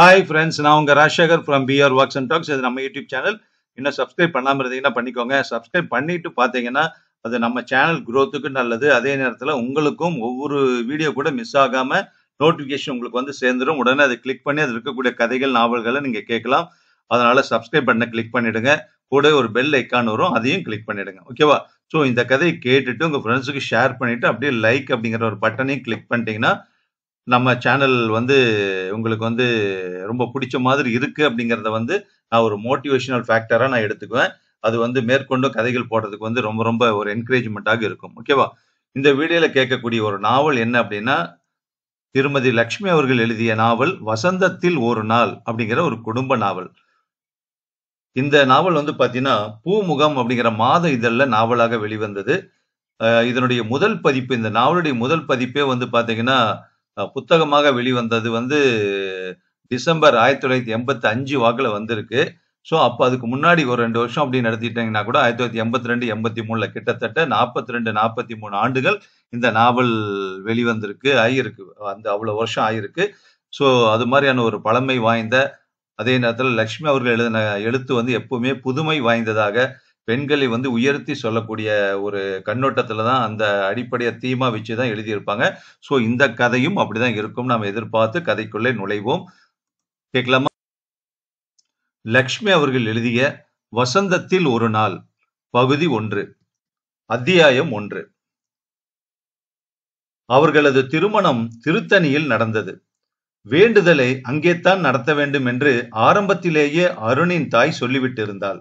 hi friends நான் உங்கள் Rajasekar from PR works and talks இது நம்ம யூடியூப் சேனல் இன்னும் சப்ஸ்கிரைப் பண்ணாமல் இருந்தீங்கன்னா பண்ணிக்கோங்க சப்ஸ்கிரைப் பண்ணிட்டு பார்த்தீங்கன்னா அது நம்ம சேனல் க்ரோத்துக்கு நல்லது அதே நேரத்தில் உங்களுக்கும் ஒவ்வொரு வீடியோ கூட மிஸ் ஆகாமல் நோட்டிஃபிகேஷன் உங்களுக்கு வந்து சேர்ந்துடும் உடனே அதை கிளிக் பண்ணி அதில் இருக்கக்கூடிய கதைகள் நாவல்களை நீங்கள் கேட்கலாம் அதனால் சப்ஸ்கிரைப் பண்ண கிளிக் பண்ணிவிடுங்க கூட ஒரு பெல் ஐக்கான் வரும் அதையும் கிளிக் பண்ணிவிடுங்க ஓகேவா ஸோ இந்த கதையை கேட்டுட்டு உங்கள் ஃப்ரெண்ட்ஸுக்கு ஷேர் பண்ணிவிட்டு அப்படியே லைக் அப்படிங்கிற ஒரு பட்டனையும் கிளிக் பண்ணிட்டீங்கன்னா நம்ம சேனல் வந்து உங்களுக்கு வந்து ரொம்ப பிடிச்ச மாதிரி இருக்குது அப்படிங்கிறத வந்து நான் ஒரு மோட்டிவேஷனல் ஃபேக்டராக நான் எடுத்துக்குவேன் அது வந்து மேற்கொண்டு கதைகள் போடுறதுக்கு வந்து ரொம்ப ரொம்ப ஒரு என்கரேஜ்மெண்ட்டாக இருக்கும் ஓகேவா இந்த வீடியோவில் கேட்கக்கூடிய ஒரு நாவல் என்ன அப்படின்னா திருமதி லக்ஷ்மி அவர்கள் எழுதிய நாவல் வசந்தத்தில் ஒரு நாள் அப்படிங்கிற ஒரு குடும்ப நாவல் இந்த நாவல் வந்து பார்த்தீங்கன்னா பூமுகம் அப்படிங்கிற மாத இதழில் நாவலாக வெளிவந்தது இதனுடைய முதல் பதிப்பு இந்த நாவலுடைய முதல் பதிப்பே வந்து பார்த்தீங்கன்னா புத்தகமாக வெளிவந்தது வந்து டிசம்பர் ஆயிரத்தி தொள்ளாயிரத்தி எண்பத்தி அஞ்சு வாக்கில் வந்திருக்கு ஸோ அப்போ அதுக்கு முன்னாடி ஒரு ரெண்டு வருஷம் அப்படி நடத்திட்டீங்கன்னா கூட ஆயிரத்தி தொள்ளாயிரத்தி எண்பத்தி ரெண்டு எண்பத்தி மூணில் கிட்டத்தட்ட நாற்பத்தி ரெண்டு நாற்பத்தி மூணு ஆண்டுகள் இந்த நாவல் வெளிவந்திருக்கு ஆகியிருக்கு அந்த அவ்வளோ வருஷம் ஆகியிருக்கு ஸோ அது மாதிரியான ஒரு பழமை வாய்ந்த அதே நேரத்தில் லக்ஷ்மி அவர்கள் எழுதின எழுத்து வந்து எப்பவுமே புதுமை வாய்ந்ததாக பெண்களை வந்து உயர்த்தி சொல்லக்கூடிய ஒரு கண்ணோட்டத்தில் தான் அந்த அடிப்படையை தீமா வச்சு தான் எழுதியிருப்பாங்க ஸோ இந்த கதையும் அப்படிதான் இருக்கும் நாம் எதிர்பார்த்து கதைக்குள்ளே நுழைவோம் கேட்கலாமா லக்ஷ்மி அவர்கள் எழுதிய வசந்தத்தில் ஒரு நாள் பகுதி ஒன்று அத்தியாயம் ஒன்று அவர்களது திருமணம் திருத்தணியில் நடந்தது வேண்டுதலை அங்கேத்தான் நடத்த வேண்டும் என்று ஆரம்பத்திலேயே அருணின் தாய் சொல்லிவிட்டிருந்தாள்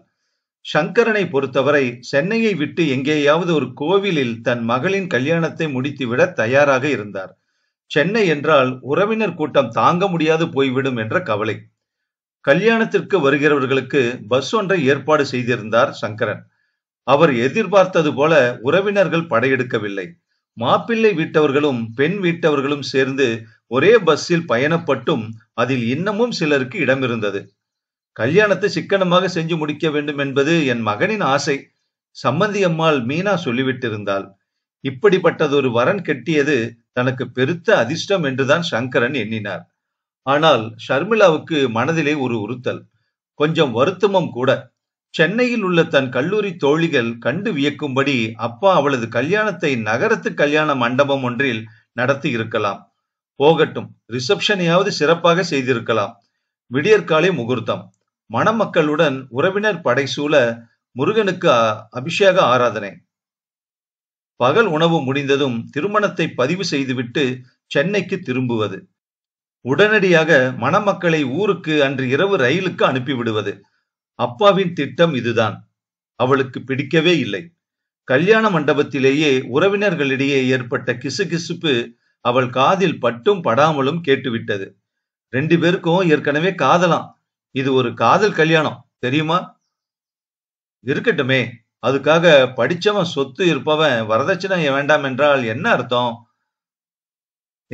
சங்கரனை பொறுத்தவரை சென்னையை விட்டு எங்கேயாவது ஒரு கோவிலில் தன் மகளின் கல்யாணத்தை முடித்துவிட தயாராக இருந்தார் சென்னை என்றால் உறவினர் கூட்டம் தாங்க முடியாது போய்விடும் என்ற கவலை கல்யாணத்திற்கு வருகிறவர்களுக்கு பஸ் ஒன்றை ஏற்பாடு செய்திருந்தார் சங்கரன் அவர் எதிர்பார்த்தது போல உறவினர்கள் படையெடுக்கவில்லை மாப்பிள்ளை வீட்டவர்களும் பெண் வீட்டவர்களும் சேர்ந்து ஒரே பஸ்ஸில் பயணப்பட்டும் அதில் இன்னமும் சிலருக்கு இடம் இருந்தது கல்யாணத்தை சிக்கனமாக செஞ்சு முடிக்க வேண்டும் என்பது என் மகனின் ஆசை சம்பந்தி அம்மாள் மீனா சொல்லிவிட்டிருந்தாள் இப்படிப்பட்டதொரு வரன் கெட்டியது தனக்கு பெருத்த அதிர்ஷ்டம் என்றுதான் சங்கரன் எண்ணினார் ஆனால் ஷர்மிளாவுக்கு மனதிலே ஒரு உறுத்தல் கொஞ்சம் வருத்தமும் கூட சென்னையில் உள்ள தன் கல்லூரி தோழிகள் கண்டு வியக்கும்படி அப்பா அவளது கல்யாணத்தை நகரத்து கல்யாண மண்டபம் ஒன்றில் நடத்தி இருக்கலாம் போகட்டும் ரிசப்ஷனையாவது சிறப்பாக செய்திருக்கலாம் விடியற்காலை முகூர்த்தம் மணமக்களுடன் உறவினர் படைசூழ முருகனுக்கு அபிஷேக ஆராதனை பகல் உணவு முடிந்ததும் திருமணத்தை பதிவு செய்துவிட்டு சென்னைக்கு திரும்புவது உடனடியாக மணமக்களை ஊருக்கு அன்று இரவு ரயிலுக்கு அனுப்பிவிடுவது அப்பாவின் திட்டம் இதுதான் அவளுக்கு பிடிக்கவே இல்லை கல்யாண மண்டபத்திலேயே உறவினர்களிடையே ஏற்பட்ட கிசுகிசுப்பு அவள் காதில் பட்டும் படாமலும் கேட்டுவிட்டது ரெண்டு பேருக்கும் ஏற்கனவே காதலாம் இது ஒரு காதல் கல்யாணம் தெரியுமா இருக்கட்டுமே அதுக்காக படிச்சவன் சொத்து இருப்பவன் வரதட்சணை வேண்டாம் என்றால் என்ன அர்த்தம்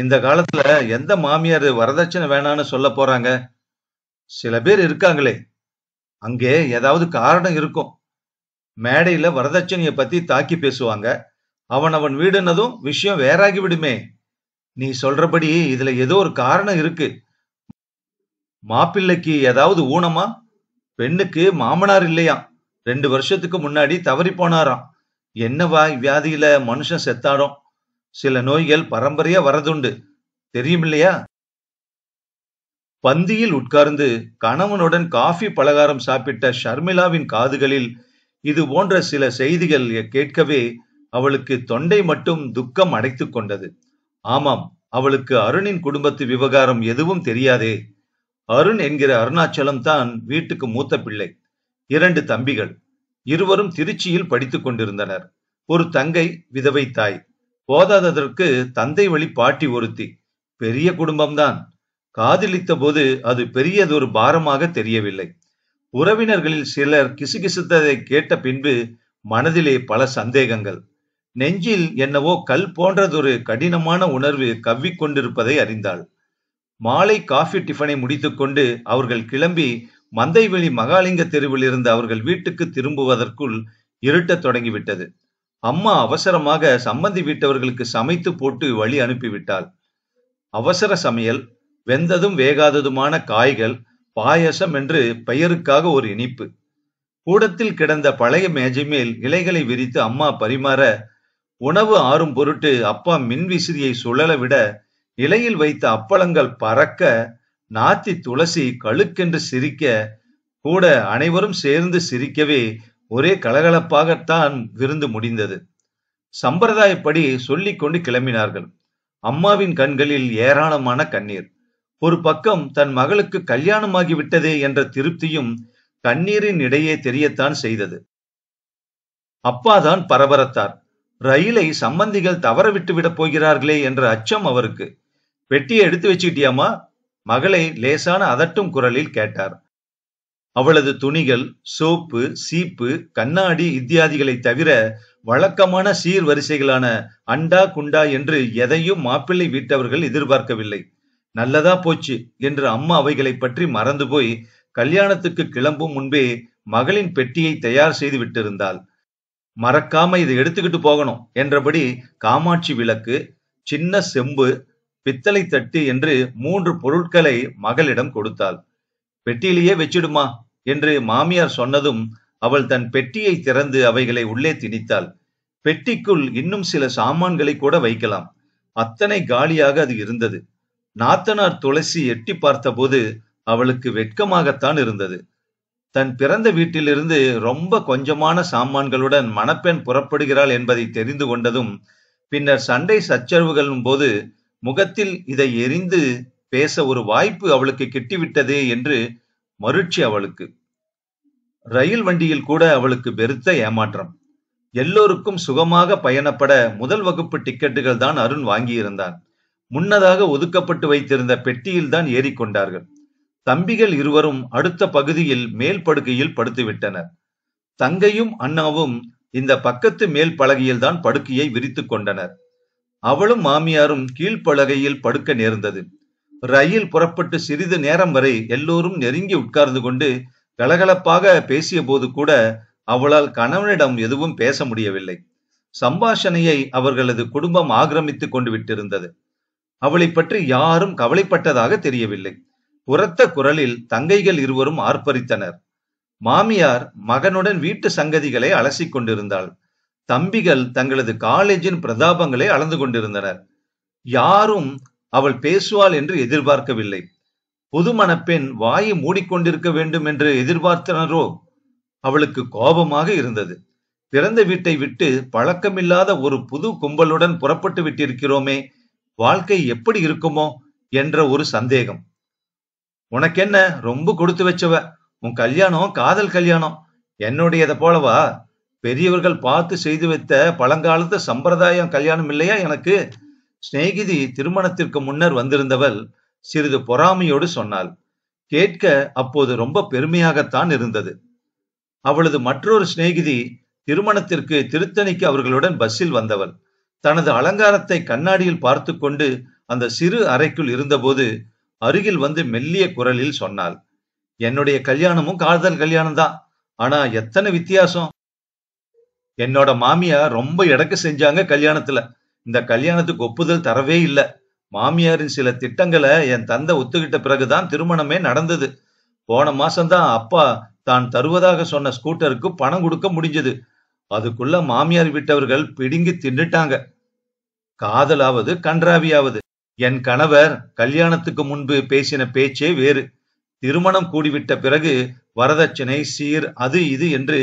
இந்த காலத்துல எந்த மாமியார் வரதட்சணை வேணாம்னு சொல்ல போறாங்க சில பேர் இருக்காங்களே அங்கே ஏதாவது காரணம் இருக்கும் மேடையில வரதட்சணைய பத்தி தாக்கி பேசுவாங்க அவன் அவன் வீடுனதும் விஷயம் வேறாகி விடுமே நீ சொல்றபடி இதுல ஏதோ ஒரு காரணம் இருக்கு மாப்பிள்ளைக்கு ஏதாவது ஊனமா பெண்ணுக்கு மாமனார் இல்லையா ரெண்டு வருஷத்துக்கு முன்னாடி தவறி போனாராம் என்னவா வியாதியில மனுஷன் செத்தாடும் சில நோய்கள் பரம்பரையா வரதுண்டு தெரியும் இல்லையா பந்தியில் உட்கார்ந்து கணவனுடன் காஃபி பலகாரம் சாப்பிட்ட ஷர்மிளாவின் காதுகளில் இது போன்ற சில செய்திகள் கேட்கவே அவளுக்கு தொண்டை மட்டும் துக்கம் அடைத்துக் கொண்டது ஆமாம் அவளுக்கு அருணின் குடும்பத்து விவகாரம் எதுவும் தெரியாதே அருண் என்கிற அருணாச்சலம் தான் வீட்டுக்கு மூத்த பிள்ளை இரண்டு தம்பிகள் இருவரும் திருச்சியில் படித்துக் கொண்டிருந்தனர் ஒரு தங்கை விதவை தாய் போதாததற்கு தந்தை வழி பாட்டி ஒருத்தி பெரிய குடும்பம்தான் காதலித்த போது அது பெரியதொரு பாரமாக தெரியவில்லை உறவினர்களில் சிலர் கிசுகிசுத்ததை கேட்ட பின்பு மனதிலே பல சந்தேகங்கள் நெஞ்சில் என்னவோ கல் போன்றதொரு கடினமான உணர்வு கவ்விக்கொண்டிருப்பதை அறிந்தாள் மாலை காஃபி டிஃபனை முடித்துக்கொண்டு அவர்கள் கிளம்பி மந்தைவெளி மகாலிங்க தெருவில் இருந்து அவர்கள் வீட்டுக்கு திரும்புவதற்குள் இருட்டத் தொடங்கிவிட்டது அம்மா அவசரமாக சம்பந்தி வீட்டவர்களுக்கு சமைத்து போட்டு வழி அனுப்பிவிட்டாள் அவசர சமையல் வெந்ததும் வேகாததுமான காய்கள் பாயசம் என்று பெயருக்காக ஒரு இனிப்பு கூடத்தில் கிடந்த பழைய மேஜை மேல் இலைகளை விரித்து அம்மா பரிமாற உணவு ஆறும் பொருட்டு அப்பா மின்விசிறியை சுழல விட இலையில் வைத்த அப்பளங்கள் பறக்க நாத்தி துளசி கழுக்கென்று சிரிக்க கூட அனைவரும் சேர்ந்து சிரிக்கவே ஒரே கலகலப்பாகத்தான் விருந்து முடிந்தது சம்பிரதாயப்படி கொண்டு கிளம்பினார்கள் அம்மாவின் கண்களில் ஏராளமான கண்ணீர் ஒரு பக்கம் தன் மகளுக்கு கல்யாணமாகிவிட்டதே என்ற திருப்தியும் கண்ணீரின் இடையே தெரியத்தான் செய்தது அப்பாதான் பரபரத்தார் ரயிலை சம்பந்திகள் தவற விட்டு விடப் போகிறார்களே என்ற அச்சம் அவருக்கு வெட்டியை எடுத்து வச்சுக்கிட்டியாமா மகளை லேசான அதட்டும் குரலில் கேட்டார் அவளது துணிகள் சோப்பு சீப்பு கண்ணாடி இத்தியாதிகளை தவிர வழக்கமான சீர் வரிசைகளான அண்டா குண்டா என்று எதையும் மாப்பிள்ளை வீட்டவர்கள் எதிர்பார்க்கவில்லை நல்லதா போச்சு என்று அம்மா அவைகளை பற்றி மறந்து போய் கல்யாணத்துக்கு கிளம்பும் முன்பே மகளின் பெட்டியை தயார் செய்து விட்டிருந்தாள் மறக்காம இதை எடுத்துக்கிட்டு போகணும் என்றபடி காமாட்சி விளக்கு சின்ன செம்பு பித்தளை தட்டு என்று மூன்று பொருட்களை மகளிடம் கொடுத்தாள் பெட்டியிலேயே வச்சிடுமா என்று மாமியார் சொன்னதும் அவள் தன் பெட்டியை திறந்து அவைகளை உள்ளே திணித்தாள் பெட்டிக்குள் இன்னும் சில சாமான்களை கூட வைக்கலாம் அத்தனை காலியாக அது இருந்தது நாத்தனார் துளசி எட்டி பார்த்தபோது அவளுக்கு வெட்கமாகத்தான் இருந்தது தன் பிறந்த வீட்டிலிருந்து ரொம்ப கொஞ்சமான சாமான்களுடன் மணப்பெண் புறப்படுகிறாள் என்பதை தெரிந்து கொண்டதும் பின்னர் சண்டை சச்சரவுகளும் போது முகத்தில் இதை எரிந்து பேச ஒரு வாய்ப்பு அவளுக்கு கிட்டிவிட்டதே என்று மருட்சி அவளுக்கு ரயில் வண்டியில் கூட அவளுக்கு வெறுத்த ஏமாற்றம் எல்லோருக்கும் சுகமாக பயணப்பட முதல் வகுப்பு டிக்கெட்டுகள் தான் அருண் வாங்கியிருந்தான் முன்னதாக ஒதுக்கப்பட்டு வைத்திருந்த பெட்டியில் தான் ஏறிக்கொண்டார்கள் தம்பிகள் இருவரும் அடுத்த பகுதியில் மேல் படுக்கையில் படுத்துவிட்டனர் தங்கையும் அண்ணாவும் இந்த பக்கத்து மேல் தான் படுக்கையை விரித்துக் கொண்டனர் அவளும் மாமியாரும் கீழ்ப்பலகையில் படுக்க நேர்ந்தது ரயில் புறப்பட்டு சிறிது நேரம் வரை எல்லோரும் நெருங்கி உட்கார்ந்து கொண்டு கலகலப்பாக பேசிய போது கூட அவளால் கணவனிடம் எதுவும் பேச முடியவில்லை சம்பாஷணையை அவர்களது குடும்பம் ஆக்கிரமித்துக் கொண்டு விட்டிருந்தது அவளை பற்றி யாரும் கவலைப்பட்டதாக தெரியவில்லை உரத்த குரலில் தங்கைகள் இருவரும் ஆர்ப்பரித்தனர் மாமியார் மகனுடன் வீட்டு சங்கதிகளை அலசிக் கொண்டிருந்தாள் தம்பிகள் தங்களது காலேஜின் பிரதாபங்களை அளந்து கொண்டிருந்தனர் யாரும் அவள் பேசுவாள் என்று எதிர்பார்க்கவில்லை புதுமண பெண் வாயை மூடிக்கொண்டிருக்க வேண்டும் என்று எதிர்பார்த்தனரோ அவளுக்கு கோபமாக இருந்தது பிறந்த வீட்டை விட்டு பழக்கமில்லாத ஒரு புது கும்பலுடன் புறப்பட்டு விட்டிருக்கிறோமே வாழ்க்கை எப்படி இருக்குமோ என்ற ஒரு சந்தேகம் உனக்கென்ன ரொம்ப கொடுத்து வச்சவ உன் கல்யாணம் காதல் கல்யாணம் என்னுடையதை போலவா பெரியவர்கள் பார்த்து செய்து வைத்த பழங்காலத்து சம்பிரதாயம் கல்யாணம் இல்லையா எனக்கு சிநேகிதி திருமணத்திற்கு முன்னர் வந்திருந்தவள் சிறிது பொறாமையோடு சொன்னாள் கேட்க அப்போது ரொம்ப பெருமையாகத்தான் இருந்தது அவளது மற்றொரு சிநேகிதி திருமணத்திற்கு திருத்தணிக்கு அவர்களுடன் பஸ்ஸில் வந்தவள் தனது அலங்காரத்தை கண்ணாடியில் பார்த்து கொண்டு அந்த சிறு அறைக்குள் இருந்தபோது அருகில் வந்து மெல்லிய குரலில் சொன்னாள் என்னுடைய கல்யாணமும் காதல் கல்யாணம் தான் ஆனா எத்தனை வித்தியாசம் என்னோட மாமியார் ரொம்ப இடக்கு செஞ்சாங்க கல்யாணத்துல இந்த கல்யாணத்துக்கு ஒப்புதல் தரவே இல்லை மாமியாரின் சில திட்டங்களை என் தந்தை ஒத்துக்கிட்ட பிறகுதான் திருமணமே நடந்தது போன மாசம்தான் அப்பா தான் தருவதாக சொன்ன ஸ்கூட்டருக்கு பணம் கொடுக்க முடிஞ்சது அதுக்குள்ள மாமியார் விட்டவர்கள் பிடுங்கி தின்னுட்டாங்க காதலாவது கன்றாவியாவது என் கணவர் கல்யாணத்துக்கு முன்பு பேசின பேச்சே வேறு திருமணம் கூடிவிட்ட பிறகு வரதட்சணை சீர் அது இது என்று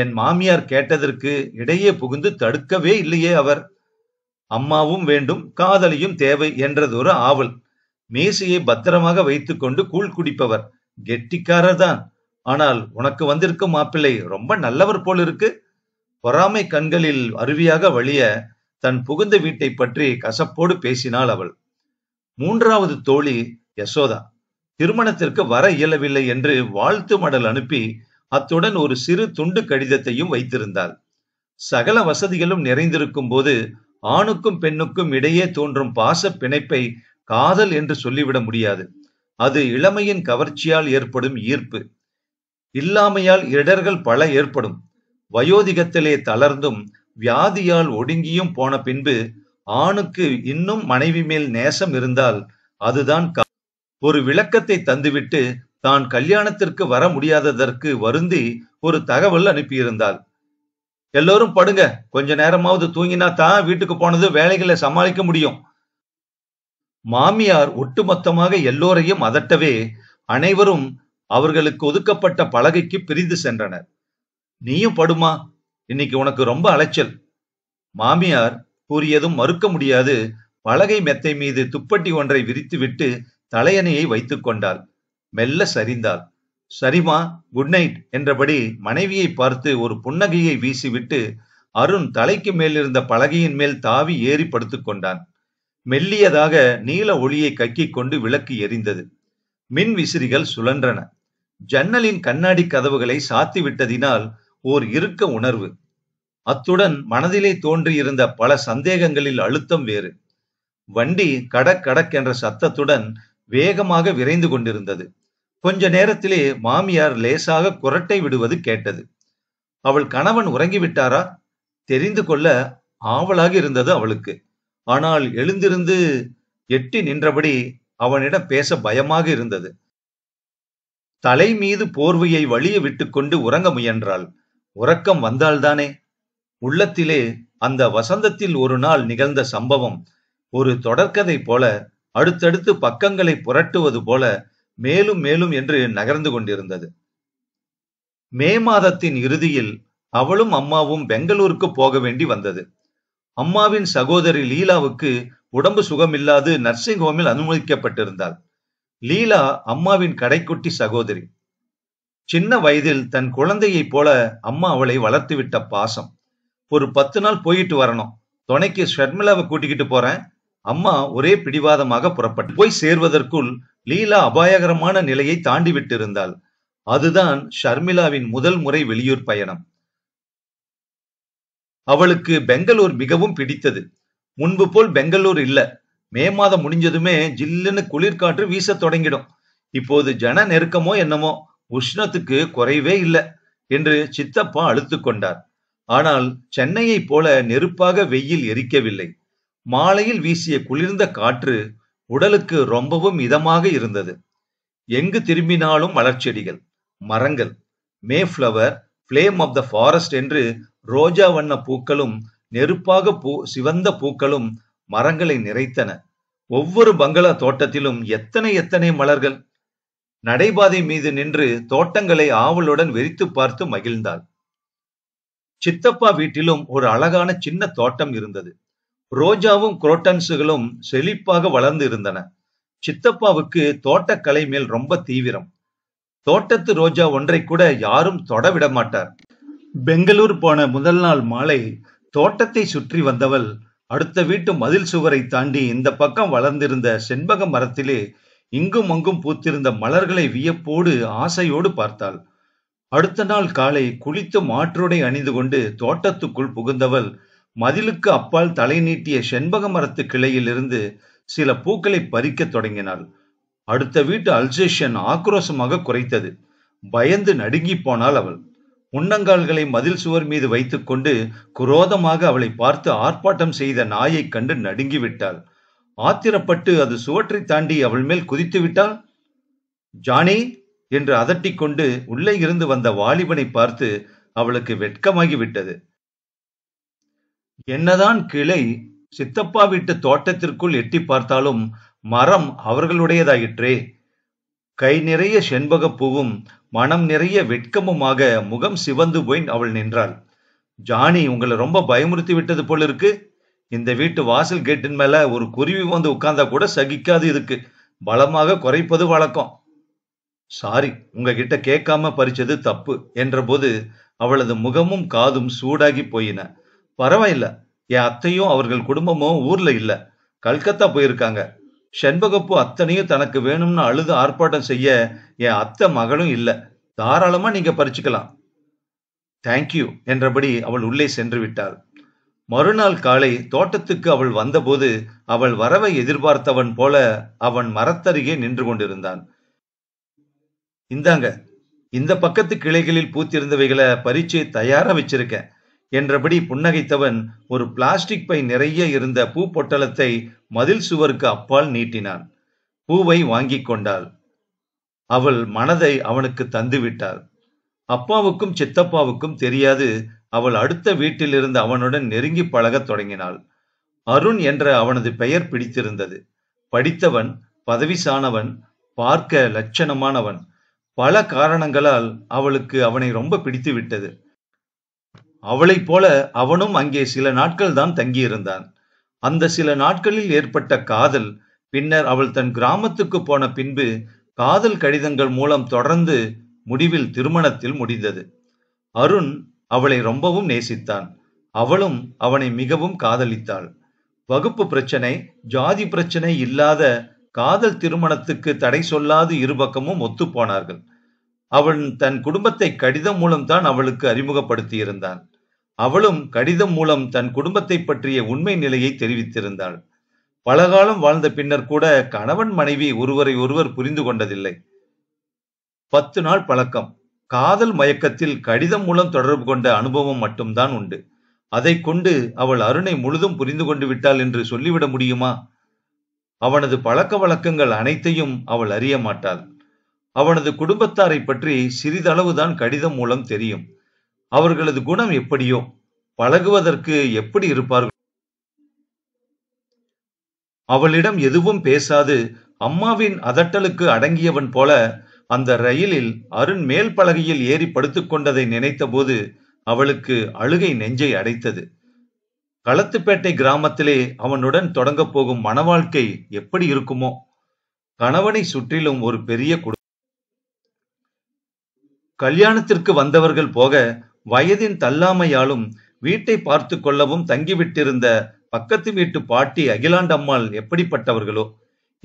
என் மாமியார் கேட்டதற்கு இடையே புகுந்து தடுக்கவே இல்லையே அவர் அம்மாவும் வேண்டும் காதலியும் தேவை என்றதொரு ஆவல் மேசையை பத்திரமாக கொண்டு கூழ் குடிப்பவர் கெட்டிக்காரர் தான் ஆனால் உனக்கு வந்திருக்கும் மாப்பிள்ளை ரொம்ப நல்லவர் போல் இருக்கு பொறாமை கண்களில் அருவியாக வழிய தன் புகுந்த வீட்டை பற்றி கசப்போடு பேசினாள் அவள் மூன்றாவது தோழி யசோதா திருமணத்திற்கு வர இயலவில்லை என்று வாழ்த்து மடல் அனுப்பி அத்துடன் ஒரு சிறு துண்டு கடிதத்தையும் வைத்திருந்தாள் சகல வசதிகளும் நிறைந்திருக்கும் போது ஆணுக்கும் பெண்ணுக்கும் இடையே தோன்றும் பாச பிணைப்பை காதல் என்று சொல்லிவிட முடியாது அது இளமையின் கவர்ச்சியால் ஏற்படும் ஈர்ப்பு இல்லாமையால் இடர்கள் பல ஏற்படும் வயோதிகத்திலே தளர்ந்தும் வியாதியால் ஒடுங்கியும் போன பின்பு ஆணுக்கு இன்னும் மனைவி மேல் நேசம் இருந்தால் அதுதான் ஒரு விளக்கத்தை தந்துவிட்டு தான் கல்யாணத்திற்கு வர முடியாததற்கு வருந்தி ஒரு தகவல் அனுப்பியிருந்தாள் எல்லோரும் படுங்க கொஞ்ச நேரமாவது தூங்கினா தான் வீட்டுக்கு போனது வேலைகளை சமாளிக்க முடியும் மாமியார் ஒட்டுமொத்தமாக எல்லோரையும் அதட்டவே அனைவரும் அவர்களுக்கு ஒதுக்கப்பட்ட பலகைக்கு பிரிந்து சென்றனர் நீயும் படுமா இன்னைக்கு உனக்கு ரொம்ப அலைச்சல் மாமியார் கூறியதும் மறுக்க முடியாது பலகை மெத்தை மீது துப்பட்டி ஒன்றை விரித்துவிட்டு தலையணையை வைத்துக் கொண்டாள் மெல்ல சரிந்தாள் சரிமா குட் நைட் என்றபடி மனைவியை பார்த்து ஒரு புன்னகையை வீசிவிட்டு அருண் தலைக்கு மேலிருந்த பலகையின் மேல் தாவி ஏறி படுத்துக் கொண்டான் மெல்லியதாக நீல ஒளியை கக்கிக் கொண்டு விளக்கு எரிந்தது மின் விசிறிகள் சுழன்றன ஜன்னலின் கண்ணாடி கதவுகளை சாத்தி விட்டதினால் ஓர் இருக்க உணர்வு அத்துடன் மனதிலே தோன்றியிருந்த பல சந்தேகங்களில் அழுத்தம் வேறு வண்டி கடக் கடக் என்ற சத்தத்துடன் வேகமாக விரைந்து கொண்டிருந்தது கொஞ்ச நேரத்திலே மாமியார் லேசாக குரட்டை விடுவது கேட்டது அவள் கணவன் உறங்கிவிட்டாரா தெரிந்து கொள்ள ஆவலாக இருந்தது அவளுக்கு ஆனால் எழுந்திருந்து எட்டி நின்றபடி அவனிடம் பேச பயமாக இருந்தது தலை மீது போர்வையை வழிய விட்டுக்கொண்டு உறங்க முயன்றாள் உறக்கம் வந்தால்தானே உள்ளத்திலே அந்த வசந்தத்தில் ஒரு நாள் நிகழ்ந்த சம்பவம் ஒரு தொடர்கதை போல அடுத்தடுத்து பக்கங்களை புரட்டுவது போல மேலும் மேலும் என்று நகர்ந்து கொண்டிருந்தது மே மாதத்தின் இறுதியில் அவளும் அம்மாவும் பெங்களூருக்கு போக வேண்டி வந்தது அம்மாவின் சகோதரி லீலாவுக்கு உடம்பு சுகமில்லாது நர்சிங் ஹோமில் அனுமதிக்கப்பட்டிருந்தாள் லீலா அம்மாவின் கடைக்குட்டி சகோதரி சின்ன வயதில் தன் குழந்தையைப் போல அம்மா அவளை வளர்த்துவிட்ட பாசம் ஒரு பத்து நாள் போயிட்டு வரணும் துணைக்கு ஷர்மிளாவை கூட்டிக்கிட்டு போறேன் அம்மா ஒரே பிடிவாதமாக புறப்பட்டு போய் சேர்வதற்குள் லீலா அபாயகரமான நிலையை தாண்டி அதுதான் ஷர்மிளாவின் முதல் முறை வெளியூர் பயணம் அவளுக்கு பெங்களூர் மிகவும் பிடித்தது முன்பு போல் பெங்களூர் இல்ல மே மாதம் முடிஞ்சதுமே ஜில்லுன்னு குளிர்காற்று வீச தொடங்கிடும் இப்போது ஜன நெருக்கமோ என்னமோ உஷ்ணத்துக்கு குறைவே இல்லை என்று சித்தப்பா அழுத்து கொண்டார் ஆனால் சென்னையைப் போல நெருப்பாக வெயில் எரிக்கவில்லை மாலையில் வீசிய குளிர்ந்த காற்று உடலுக்கு ரொம்பவும் இதமாக இருந்தது எங்கு திரும்பினாலும் மலர்ச்செடிகள் மரங்கள் May flower flame of the forest என்று ரோஜா வண்ண பூக்களும் நெருப்பாக பூ சிவந்த பூக்களும் மரங்களை நிறைத்தன ஒவ்வொரு பங்களா தோட்டத்திலும் எத்தனை எத்தனை மலர்கள் நடைபாதை மீது நின்று தோட்டங்களை ஆவலுடன் வெறித்து பார்த்து மகிழ்ந்தாள் சித்தப்பா வீட்டிலும் ஒரு அழகான சின்ன தோட்டம் இருந்தது ரோஜாவும் குரோட்டன்ஸுகளும் செழிப்பாக வளர்ந்து இருந்தன சித்தப்பாவுக்கு தோட்டக்கலை மேல் ரொம்ப தீவிரம் தோட்டத்து ரோஜா ஒன்றை கூட யாரும் தொட விட மாட்டார் பெங்களூர் போன முதல் நாள் மாலை தோட்டத்தை சுற்றி வந்தவள் அடுத்த வீட்டு மதில் சுவரை தாண்டி இந்த பக்கம் வளர்ந்திருந்த செண்பக மரத்திலே இங்கும் அங்கும் பூத்திருந்த மலர்களை வியப்போடு ஆசையோடு பார்த்தாள் அடுத்த நாள் காலை குளித்து மாற்றோடை அணிந்து கொண்டு தோட்டத்துக்குள் புகுந்தவள் மதிலுக்கு அப்பால் தலை நீட்டிய செண்பக மரத்து கிளையிலிருந்து சில பூக்களை பறிக்கத் தொடங்கினாள் அடுத்த வீட்டு அல்சேஷன் ஆக்ரோஷமாக குறைத்தது பயந்து நடுங்கி போனாள் அவள் முன்னங்கால்களை மதில் சுவர் மீது வைத்துக்கொண்டு குரோதமாக அவளை பார்த்து ஆர்ப்பாட்டம் செய்த நாயைக் கண்டு நடுங்கிவிட்டாள் ஆத்திரப்பட்டு அது சுவற்றை தாண்டி அவள் மேல் குதித்து விட்டாள் ஜானி என்று அதட்டிக்கொண்டு உள்ளே இருந்து வந்த வாலிபனை பார்த்து அவளுக்கு வெட்கமாகிவிட்டது என்னதான் கிளை சித்தப்பா வீட்டு தோட்டத்திற்குள் எட்டி பார்த்தாலும் மரம் அவர்களுடையதாயிற்றே கை நிறைய செண்பக பூவும் மனம் நிறைய வெட்கமுமாக முகம் சிவந்து போய் அவள் நின்றாள் ஜானி உங்களை ரொம்ப பயமுறுத்தி விட்டது போல இருக்கு இந்த வீட்டு வாசல் கேட்டின் மேல ஒரு குருவி வந்து உட்கார்ந்தா கூட சகிக்காது இதுக்கு பலமாக குறைப்பது வழக்கம் சாரி உங்ககிட்ட கேட்காம பறிச்சது தப்பு என்றபோது அவளது முகமும் காதும் சூடாகி போயின பரவாயில்ல என் அத்தையும் அவர்கள் குடும்பமும் ஊர்ல இல்ல கல்கத்தா போயிருக்காங்க செண்பகப்பு அத்தனையும் தனக்கு வேணும்னு அழுது ஆர்ப்பாட்டம் செய்ய என் அத்தை மகளும் இல்ல தாராளமா நீங்க பறிச்சுக்கலாம் தேங்க்யூ என்றபடி அவள் உள்ளே சென்று விட்டாள் மறுநாள் காலை தோட்டத்துக்கு அவள் வந்தபோது அவள் வரவை எதிர்பார்த்தவன் போல அவன் மரத்தருகே நின்று கொண்டிருந்தான் இந்தாங்க இந்த பக்கத்து கிளைகளில் பூத்திருந்தவைகளை பரீட்சை தயாரா வச்சிருக்கேன் என்றபடி புன்னகைத்தவன் ஒரு பிளாஸ்டிக் பை நிறைய இருந்த பூ பொட்டலத்தை மதில் சுவருக்கு அப்பால் நீட்டினான் பூவை வாங்கி கொண்டாள் அவள் மனதை அவனுக்கு தந்துவிட்டாள் அப்பாவுக்கும் சித்தப்பாவுக்கும் தெரியாது அவள் அடுத்த வீட்டில் இருந்து அவனுடன் நெருங்கி பழகத் தொடங்கினாள் அருண் என்ற அவனது பெயர் பிடித்திருந்தது படித்தவன் பதவிசானவன் பார்க்க லட்சணமானவன் பல காரணங்களால் அவளுக்கு அவனை ரொம்ப பிடித்து விட்டது அவளைப் போல அவனும் அங்கே சில நாட்கள் தான் தங்கியிருந்தான் அந்த சில நாட்களில் ஏற்பட்ட காதல் பின்னர் அவள் தன் கிராமத்துக்கு போன பின்பு காதல் கடிதங்கள் மூலம் தொடர்ந்து முடிவில் திருமணத்தில் முடிந்தது அருண் அவளை ரொம்பவும் நேசித்தான் அவளும் அவனை மிகவும் காதலித்தாள் வகுப்பு பிரச்சனை ஜாதி பிரச்சனை இல்லாத காதல் திருமணத்துக்கு தடை சொல்லாது இருபக்கமும் ஒத்துப்போனார்கள் அவன் தன் குடும்பத்தை கடிதம் மூலம்தான் அவளுக்கு அறிமுகப்படுத்தியிருந்தான் அவளும் கடிதம் மூலம் தன் குடும்பத்தை பற்றிய உண்மை நிலையை தெரிவித்திருந்தாள் பல காலம் வாழ்ந்த பின்னர் கூட கணவன் மனைவி ஒருவரை ஒருவர் புரிந்து கொண்டதில்லை பத்து நாள் பழக்கம் காதல் மயக்கத்தில் கடிதம் மூலம் தொடர்பு கொண்ட அனுபவம் மட்டும்தான் உண்டு அதை கொண்டு அவள் அருணை முழுதும் புரிந்து கொண்டு விட்டாள் என்று சொல்லிவிட முடியுமா அவனது பழக்க வழக்கங்கள் அனைத்தையும் அவள் அறிய மாட்டாள் அவனது குடும்பத்தாரை பற்றி சிறிதளவுதான் கடிதம் மூலம் தெரியும் அவர்களது குணம் எப்படியோ பழகுவதற்கு எப்படி இருப்பார்கள் அவளிடம் எதுவும் பேசாது அம்மாவின் அதட்டலுக்கு அடங்கியவன் போல அந்த ரயிலில் அருண் மேல் பலகையில் ஏறி படுத்துக் நினைத்த நினைத்தபோது அவளுக்கு அழுகை நெஞ்சை அடைத்தது களத்துப்பேட்டை கிராமத்திலே அவனுடன் தொடங்கப் போகும் மனவாழ்க்கை எப்படி இருக்குமோ கணவனை சுற்றிலும் ஒரு பெரிய குடும்பம் கல்யாணத்திற்கு வந்தவர்கள் போக வயதின் தள்ளாமையாலும் வீட்டை பார்த்து கொள்ளவும் தங்கிவிட்டிருந்த பக்கத்து வீட்டு பாட்டி அகிலாண்டம்மாள் எப்படிப்பட்டவர்களோ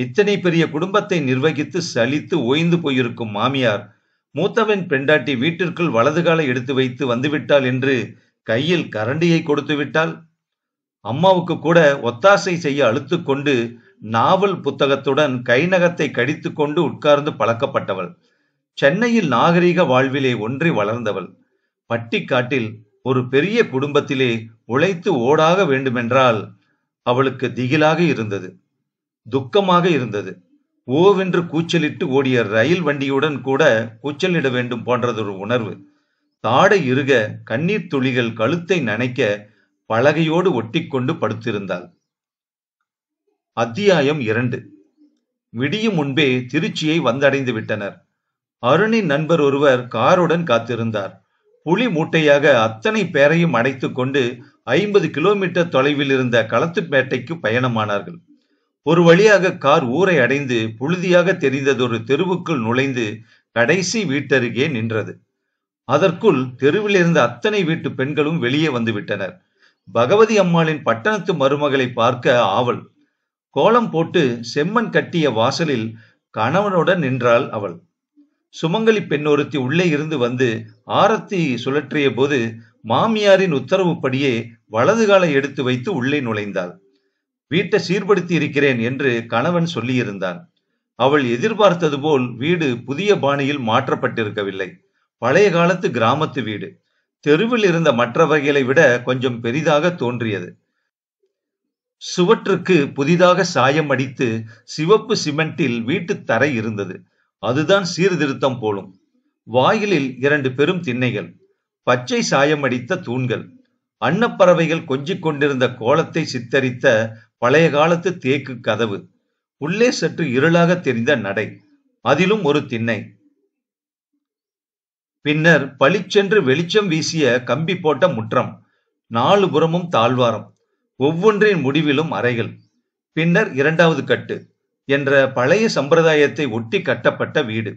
இத்தனை பெரிய குடும்பத்தை நிர்வகித்து சலித்து ஓய்ந்து போயிருக்கும் மாமியார் மூத்தவன் பெண்டாட்டி வீட்டிற்குள் வலது காலை எடுத்து வைத்து வந்துவிட்டாள் என்று கையில் கரண்டியை கொடுத்து விட்டாள் அம்மாவுக்கு கூட ஒத்தாசை செய்ய அழுத்துக்கொண்டு நாவல் புத்தகத்துடன் கைநகத்தை கடித்து கொண்டு உட்கார்ந்து பழக்கப்பட்டவள் சென்னையில் நாகரீக வாழ்விலே ஒன்றி வளர்ந்தவள் பட்டிக்காட்டில் ஒரு பெரிய குடும்பத்திலே உழைத்து ஓடாக வேண்டுமென்றால் அவளுக்கு திகிலாக இருந்தது துக்கமாக இருந்தது ஓவென்று கூச்சலிட்டு ஓடிய ரயில் வண்டியுடன் கூட கூச்சலிட வேண்டும் போன்றதொரு உணர்வு தாடை இருக கண்ணீர் துளிகள் கழுத்தை நனைக்க பலகையோடு ஒட்டிக்கொண்டு படுத்திருந்தாள் அத்தியாயம் இரண்டு விடியும் முன்பே திருச்சியை வந்தடைந்து விட்டனர் அருணின் நண்பர் ஒருவர் காருடன் காத்திருந்தார் புலி மூட்டையாக அத்தனை பேரையும் அடைத்து கொண்டு ஐம்பது கிலோமீட்டர் தொலைவில் இருந்த களத்துப்பேட்டைக்கு பயணமானார்கள் ஒரு வழியாக கார் ஊரை அடைந்து புழுதியாக தெரிந்ததொரு தெருவுக்குள் நுழைந்து கடைசி வீட்டருகே நின்றது அதற்குள் தெருவில் இருந்த அத்தனை வீட்டு பெண்களும் வெளியே வந்துவிட்டனர் பகவதி அம்மாளின் பட்டணத்து மருமகளை பார்க்க ஆவல் கோலம் போட்டு செம்மன் கட்டிய வாசலில் கணவனுடன் நின்றாள் அவள் சுமங்கலி பெண் ஒருத்தி உள்ளே இருந்து வந்து ஆரத்தி சுழற்றிய போது மாமியாரின் உத்தரவுப்படியே வலது காலை எடுத்து வைத்து உள்ளே நுழைந்தாள் வீட்டை சீர்படுத்தி இருக்கிறேன் என்று கணவன் சொல்லியிருந்தான் அவள் எதிர்பார்த்தது போல் வீடு புதிய பாணியில் மாற்றப்பட்டிருக்கவில்லை பழைய காலத்து கிராமத்து வீடு தெருவில் இருந்த மற்ற வகைகளை விட கொஞ்சம் பெரிதாக தோன்றியது சுவற்றுக்கு புதிதாக சாயம் அடித்து சிவப்பு சிமெண்டில் வீட்டு தரை இருந்தது அதுதான் சீர்திருத்தம் போலும் வாயிலில் இரண்டு பெரும் திண்ணைகள் பச்சை சாயமடித்த தூண்கள் அன்னப்பறவைகள் கொஞ்சிக் கொண்டிருந்த கோலத்தை சித்தரித்த பழைய காலத்து தேக்கு கதவு உள்ளே சற்று இருளாக தெரிந்த நடை அதிலும் ஒரு திண்ணை பின்னர் பளிச்சென்று வெளிச்சம் வீசிய கம்பி போட்ட முற்றம் நாலு புறமும் தாழ்வாரம் ஒவ்வொன்றின் முடிவிலும் அறைகள் பின்னர் இரண்டாவது கட்டு என்ற பழைய சம்பிரதாயத்தை ஒட்டி கட்டப்பட்ட வீடு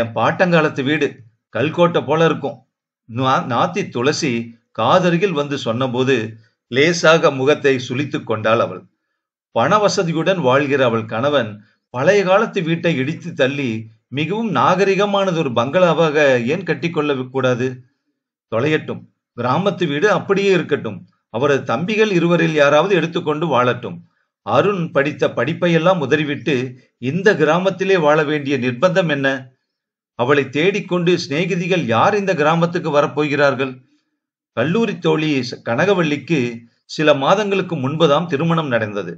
என் பாட்டங்காலத்து வீடு கல்கோட்டை போல இருக்கும் நாத்தி துளசி காதருகில் வந்து சொன்னபோது லேசாக முகத்தை சுளித்து கொண்டாள் அவள் பண வசதியுடன் வாழ்கிற அவள் கணவன் பழைய காலத்து வீட்டை இடித்து தள்ளி மிகவும் நாகரிகமானது ஒரு பங்களாவாக ஏன் கட்டிக்கொள்ள கூடாது தொலையட்டும் கிராமத்து வீடு அப்படியே இருக்கட்டும் அவரது தம்பிகள் இருவரில் யாராவது எடுத்துக்கொண்டு வாழட்டும் அருண் படித்த படிப்பையெல்லாம் உதறிவிட்டு இந்த கிராமத்திலே வாழ வேண்டிய நிர்பந்தம் என்ன அவளை தேடிக்கொண்டு சிநேகிதிகள் யார் இந்த கிராமத்துக்கு வரப்போகிறார்கள் கல்லூரி தோழி கனகவள்ளிக்கு சில மாதங்களுக்கு முன்புதான் திருமணம் நடந்தது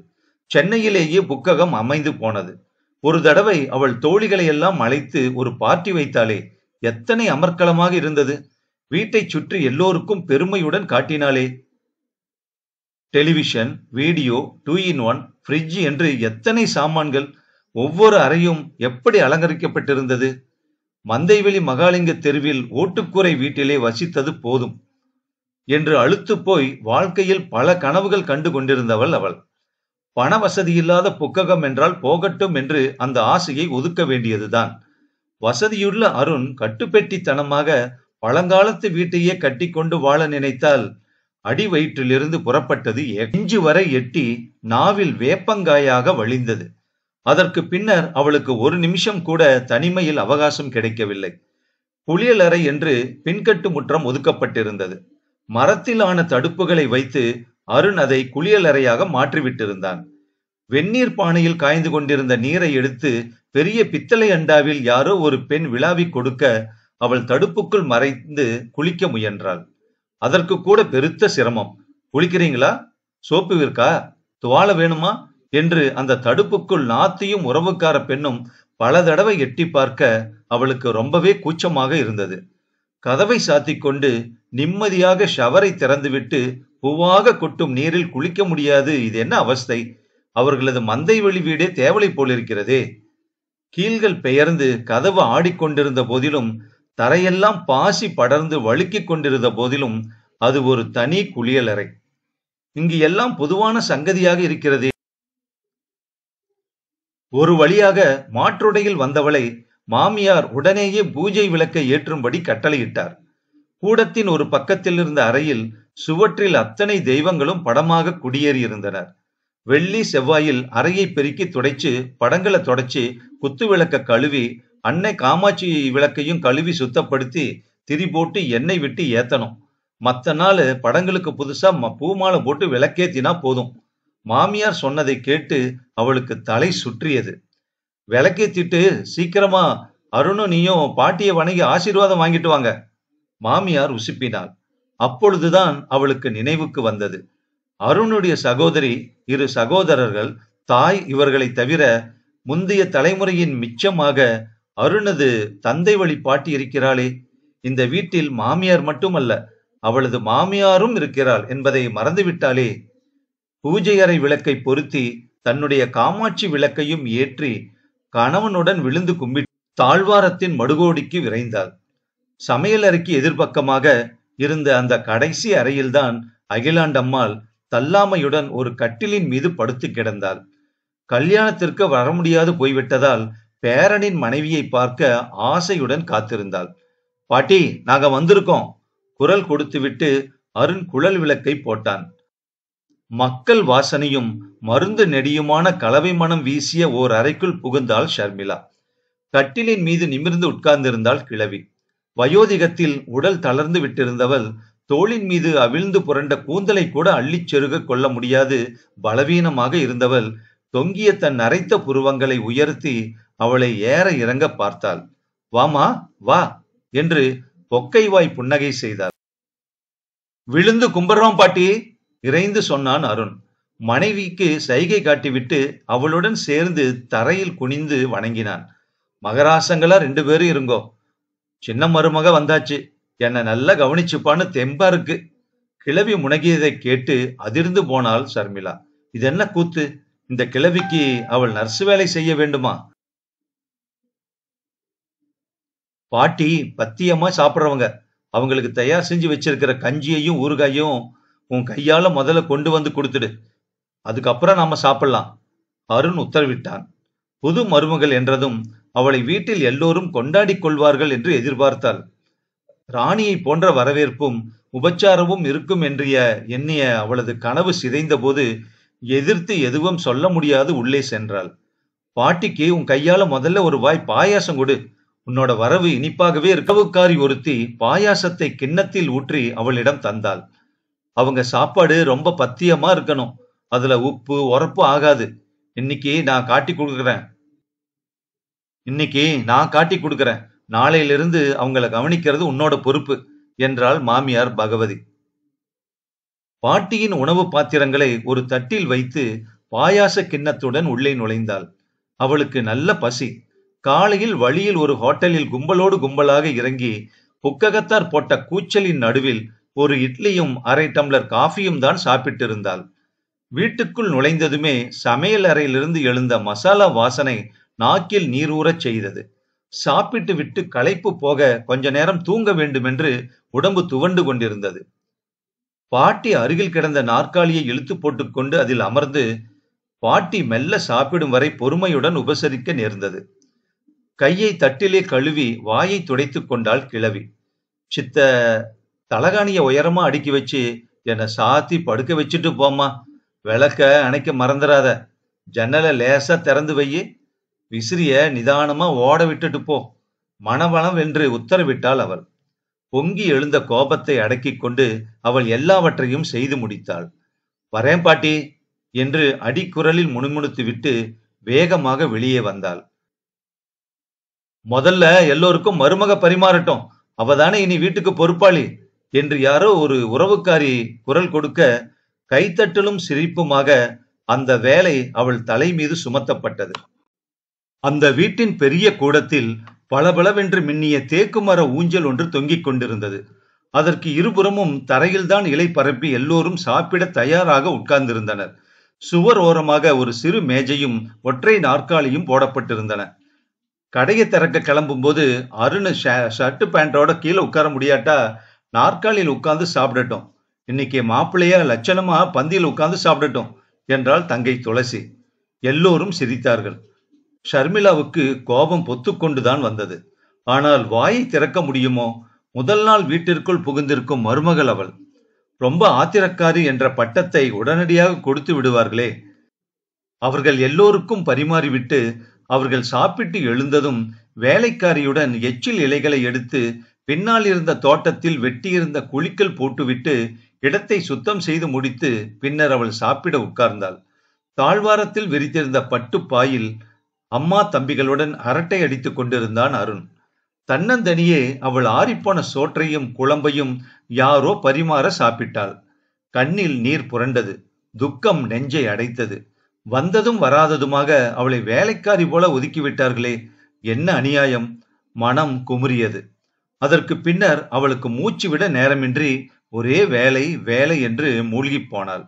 சென்னையிலேயே புக்ககம் அமைந்து போனது ஒரு தடவை அவள் தோழிகளை எல்லாம் அழைத்து ஒரு பார்ட்டி வைத்தாலே எத்தனை அமர்க்கலமாக இருந்தது வீட்டை சுற்றி எல்லோருக்கும் பெருமையுடன் காட்டினாளே television video two in one fridge என்று எத்தனை சாமான்கள் ஒவ்வொரு அறையும் எப்படி அலங்கரிக்கப்பட்டிருந்தது மந்தைவெளி மகாலிங்க தெருவில் ஓட்டுக்கூரை வீட்டிலே வசித்தது போதும் என்று அழுத்து போய் வாழ்க்கையில் பல கனவுகள் கண்டு கொண்டிருந்தவள் அவள் பண வசதி இல்லாத புக்ககம் என்றால் போகட்டும் என்று அந்த ஆசையை ஒதுக்க வேண்டியதுதான் வசதியுள்ள அருண் கட்டுப்பெட்டித்தனமாக பழங்காலத்து வீட்டையே கட்டிக்கொண்டு வாழ நினைத்தால் அடி வயிற்றிலிருந்து புறப்பட்டது எஞ்சு வரை எட்டி நாவில் வேப்பங்காயாக வழிந்தது அதற்கு பின்னர் அவளுக்கு ஒரு நிமிஷம் கூட தனிமையில் அவகாசம் கிடைக்கவில்லை புளியலறை என்று பின்கட்டு முற்றம் ஒதுக்கப்பட்டிருந்தது மரத்திலான தடுப்புகளை வைத்து அருண் அதை குளியலறையாக மாற்றிவிட்டிருந்தான் வெந்நீர் பானையில் காய்ந்து கொண்டிருந்த நீரை எடுத்து பெரிய பித்தளை அண்டாவில் யாரோ ஒரு பெண் விழாவி கொடுக்க அவள் தடுப்புக்குள் மறைந்து குளிக்க முயன்றாள் அதற்கு கூட பெருத்த சிரமம் குளிக்கிறீங்களா சோப்பு விற்கா துவால வேணுமா என்று அந்த தடுப்புக்குள் நாத்தியும் உறவுக்கார பெண்ணும் பல தடவை எட்டி பார்க்க அவளுக்கு ரொம்பவே கூச்சமாக இருந்தது கதவை கொண்டு நிம்மதியாக ஷவரை திறந்துவிட்டு பூவாக கொட்டும் நீரில் குளிக்க முடியாது இது என்ன அவஸ்தை அவர்களது மந்தை வெளி வீடே தேவலை போலிருக்கிறதே கீழ்கள் பெயர்ந்து கதவு ஆடிக்கொண்டிருந்த போதிலும் தரையெல்லாம் பாசி படர்ந்து வழுக்கிக் கொண்டிருந்த போதிலும் அது ஒரு தனி குளியலறை இங்கு எல்லாம் பொதுவான சங்கதியாக இருக்கிறது ஒரு வழியாக மாற்றுடையில் வந்தவளை மாமியார் உடனேயே பூஜை விளக்கை ஏற்றும்படி கட்டளையிட்டார் கூடத்தின் ஒரு பக்கத்தில் இருந்த அறையில் சுவற்றில் அத்தனை தெய்வங்களும் படமாக குடியேறியிருந்தனர் வெள்ளி செவ்வாயில் அறையை பெருக்கி துடைச்சு படங்களை தொடச்சு குத்து கழுவி அன்னை காமாட்சி விளக்கையும் கழுவி சுத்தப்படுத்தி திரி போட்டு எண்ணெய் விட்டு ஏத்தணும் மற்ற நாள் படங்களுக்கு புதுசா பூமாலை போட்டு விளக்கேத்தினா போதும் மாமியார் சொன்னதை கேட்டு அவளுக்கு தலை சுற்றியது விளக்கேத்திட்டு சீக்கிரமா அருணு நீயும் பாட்டியை வணங்கி ஆசீர்வாதம் வாங்கிட்டு வாங்க மாமியார் உசுப்பினாள் அப்பொழுதுதான் அவளுக்கு நினைவுக்கு வந்தது அருணுடைய சகோதரி இரு சகோதரர்கள் தாய் இவர்களை தவிர முந்தைய தலைமுறையின் மிச்சமாக அருணது தந்தை வழி பாட்டி இருக்கிறாளே இந்த வீட்டில் மாமியார் மட்டுமல்ல அவளது மாமியாரும் இருக்கிறாள் என்பதை மறந்துவிட்டாளே பூஜை அறை விளக்கை பொருத்தி தன்னுடைய காமாட்சி விளக்கையும் ஏற்றி கணவனுடன் விழுந்து கும்பி தாழ்வாரத்தின் மடுகோடிக்கு விரைந்தாள் சமையல் அறைக்கு எதிர்பக்கமாக இருந்த அந்த கடைசி அறையில்தான் அகிலாண்டம்மாள் தல்லாமையுடன் ஒரு கட்டிலின் மீது படுத்து கிடந்தாள் கல்யாணத்திற்கு வர முடியாது போய்விட்டதால் பேரனின் மனைவியை பார்க்க ஆசையுடன் காத்திருந்தாள் பாட்டி நாங்க வந்திருக்கோம் குரல் கொடுத்துவிட்டு அருண் குழல் விளக்கை போட்டான் மக்கள் வாசனையும் மருந்து நெடியுமான கலவை மனம் வீசிய ஓர் அறைக்குள் புகுந்தாள் ஷர்மிளா கட்டிலின் மீது நிமிர்ந்து உட்கார்ந்திருந்தாள் கிழவி வயோதிகத்தில் உடல் தளர்ந்து விட்டிருந்தவள் தோளின் மீது அவிழ்ந்து புரண்ட கூந்தலை கூட அள்ளிச் செருக கொள்ள முடியாது பலவீனமாக இருந்தவள் தொங்கிய தன் நரைத்த புருவங்களை உயர்த்தி அவளை ஏற இறங்க பார்த்தாள் வாமா வா என்று பொக்கைவாய் புன்னகை செய்தார் விழுந்து கும்புறோம் பாட்டி இறைந்து சொன்னான் அருண் மனைவிக்கு சைகை காட்டிவிட்டு அவளுடன் சேர்ந்து தரையில் குனிந்து வணங்கினான் மகராசங்களா ரெண்டு பேரும் இருங்கோ சின்ன மருமக வந்தாச்சு என்ன நல்லா கவனிச்சுப்பான்னு தெம்பா இருக்கு கிளவி முனகியதை கேட்டு அதிர்ந்து போனாள் சர்மிளா இது என்ன கூத்து இந்த கிளவிக்கு அவள் நர்ஸ் வேலை செய்ய வேண்டுமா பாட்டி பத்தியமா சாப்பிட்றவங்க அவங்களுக்கு தயார் செஞ்சு வச்சிருக்கிற கஞ்சியையும் ஊறுகாயும் உன் கையால முதல்ல கொண்டு வந்து கொடுத்துடு அதுக்கப்புறம் நாம சாப்பிடலாம் அருண் உத்தரவிட்டான் புது மருமகள் என்றதும் அவளை வீட்டில் எல்லோரும் கொண்டாடி கொள்வார்கள் என்று எதிர்பார்த்தாள் ராணியை போன்ற வரவேற்பும் உபச்சாரமும் இருக்கும் என்றிய எண்ணிய அவளது கனவு சிதைந்தபோது எதிர்த்து எதுவும் சொல்ல முடியாது உள்ளே சென்றாள் பாட்டிக்கு உன் கையால முதல்ல ஒரு வாய் பாயாசம் கொடு உன்னோட வரவு இனிப்பாகவே இருக்கவுக்காரி ஒருத்தி பாயாசத்தை கிண்ணத்தில் ஊற்றி அவளிடம் தந்தாள் அவங்க சாப்பாடு ரொம்ப பத்தியமா இருக்கணும் அதுல உப்பு உரப்பு ஆகாது இன்னைக்கு நான் காட்டி கொடுக்குறேன் இன்னைக்கு நான் காட்டி கொடுக்குறேன் நாளையிலிருந்து அவங்கள கவனிக்கிறது உன்னோட பொறுப்பு என்றாள் மாமியார் பகவதி பாட்டியின் உணவு பாத்திரங்களை ஒரு தட்டில் வைத்து பாயாச கிண்ணத்துடன் உள்ளே நுழைந்தாள் அவளுக்கு நல்ல பசி காலையில் வழியில் ஒரு ஹோட்டலில் கும்பலோடு கும்பலாக இறங்கி புக்ககத்தார் போட்ட கூச்சலின் நடுவில் ஒரு இட்லியும் அரை டம்ளர் காஃபியும் தான் சாப்பிட்டிருந்தாள் வீட்டுக்குள் நுழைந்ததுமே சமையல் அறையிலிருந்து எழுந்த மசாலா வாசனை நாக்கில் நீரூறச் செய்தது சாப்பிட்டு விட்டு களைப்பு போக கொஞ்ச நேரம் தூங்க வேண்டுமென்று உடம்பு துவண்டு கொண்டிருந்தது பாட்டி அருகில் கிடந்த நாற்காலியை இழுத்து போட்டுக்கொண்டு அதில் அமர்ந்து பாட்டி மெல்ல சாப்பிடும் வரை பொறுமையுடன் உபசரிக்க நேர்ந்தது கையை தட்டிலே கழுவி வாயை துடைத்து கொண்டாள் கிழவி சித்த தலகாணிய உயரமா அடுக்கி வச்சு என்னை சாத்தி படுக்க வச்சுட்டு போம்மா விளக்க அணைக்க மறந்துடாத ஜன்னலை லேசா திறந்து வையி விசிறிய நிதானமா ஓட விட்டுட்டு போ மனவளம் என்று உத்தரவிட்டாள் அவள் பொங்கி எழுந்த கோபத்தை அடக்கி கொண்டு அவள் எல்லாவற்றையும் செய்து முடித்தாள் வரேன் பாட்டி என்று அடிக்குரலில் முணுமுணுத்து விட்டு வேகமாக வெளியே வந்தாள் முதல்ல எல்லோருக்கும் மருமக பரிமாறட்டும் அவதானே இனி வீட்டுக்கு பொறுப்பாளி என்று யாரோ ஒரு உறவுக்காரி குரல் கொடுக்க கைத்தட்டலும் சிரிப்புமாக அந்த வேலை அவள் தலை மீது சுமத்தப்பட்டது அந்த வீட்டின் பெரிய கூடத்தில் பளபளவென்று மின்னிய தேக்கு மர ஊஞ்சல் ஒன்று தொங்கிக் கொண்டிருந்தது அதற்கு இருபுறமும் தரையில்தான் இலை பரப்பி எல்லோரும் சாப்பிட தயாராக உட்கார்ந்திருந்தனர் சுவர் ஓரமாக ஒரு சிறு மேஜையும் ஒற்றை நாற்காலியும் போடப்பட்டிருந்தன கடையை திறக்க கிளம்பும்போது அருண் ஷர்ட்டு பேண்டோட கீழே உட்கார முடியாட்டா நாற்காலியில் உட்கார்ந்து சாப்பிடட்டும் இன்னைக்கு மாப்பிள்ளையா லட்சணமா பந்தியில் உட்கார்ந்து சாப்பிடட்டும் என்றாள் தங்கை துளசி எல்லோரும் சிரித்தார்கள் ஷர்மிளாவுக்கு கோபம் பொத்துக்கொண்டுதான் வந்தது ஆனால் வாயை திறக்க முடியுமோ முதல் நாள் வீட்டிற்குள் புகுந்திருக்கும் மருமகள் அவள் ரொம்ப ஆத்திரக்காரி என்ற பட்டத்தை உடனடியாக கொடுத்து விடுவார்களே அவர்கள் எல்லோருக்கும் பரிமாறிவிட்டு அவர்கள் சாப்பிட்டு எழுந்ததும் வேலைக்காரியுடன் எச்சில் இலைகளை எடுத்து பின்னால் இருந்த தோட்டத்தில் வெட்டியிருந்த குளிக்கல் போட்டுவிட்டு இடத்தை சுத்தம் செய்து முடித்து பின்னர் அவள் சாப்பிட உட்கார்ந்தாள் தாழ்வாரத்தில் விரித்திருந்த பட்டு பாயில் அம்மா தம்பிகளுடன் அரட்டை அடித்துக் கொண்டிருந்தான் அருண் தன்னந்தனியே அவள் ஆறிப்போன சோற்றையும் குழம்பையும் யாரோ பரிமாற சாப்பிட்டாள் கண்ணில் நீர் புரண்டது துக்கம் நெஞ்சை அடைத்தது வந்ததும் வராததுமாக அவளை வேலைக்காரி போல ஒதுக்கிவிட்டார்களே என்ன அநியாயம் மனம் குமுறியது அதற்கு பின்னர் அவளுக்கு மூச்சு விட நேரமின்றி ஒரே வேலை வேலை என்று மூழ்கி போனாள்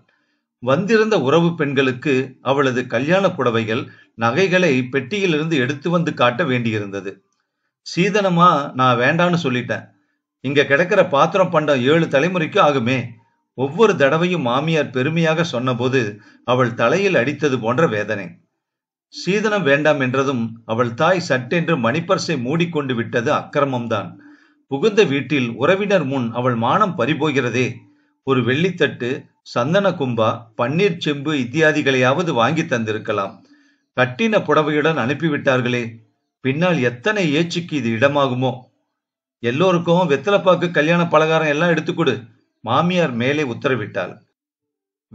வந்திருந்த உறவு பெண்களுக்கு அவளது கல்யாண புடவைகள் நகைகளை பெட்டியிலிருந்து எடுத்து வந்து காட்ட வேண்டியிருந்தது சீதனமா நான் வேண்டான்னு சொல்லிட்டேன் இங்க கிடக்கிற பாத்திரம் பண்டம் ஏழு தலைமுறைக்கு ஆகுமே ஒவ்வொரு தடவையும் மாமியார் பெருமையாக சொன்னபோது அவள் தலையில் அடித்தது போன்ற வேதனை சீதனம் வேண்டாம் என்றதும் அவள் தாய் சட்டென்று மணிப்பர்சை மூடிக்கொண்டு விட்டது அக்கிரமம்தான் புகுந்த வீட்டில் உறவினர் முன் அவள் மானம் பறிபோகிறதே ஒரு வெள்ளித்தட்டு சந்தன கும்பா பன்னீர் செம்பு இத்தியாதிகளையாவது வாங்கி தந்திருக்கலாம் கட்டின புடவையுடன் அனுப்பிவிட்டார்களே பின்னால் எத்தனை ஏச்சுக்கு இது இடமாகுமோ எல்லோருக்கும் வெத்தலைப்பாக்கு கல்யாண பலகாரம் எல்லாம் எடுத்துக்கொடு மாமியார் மேலே உத்தரவிட்டாள்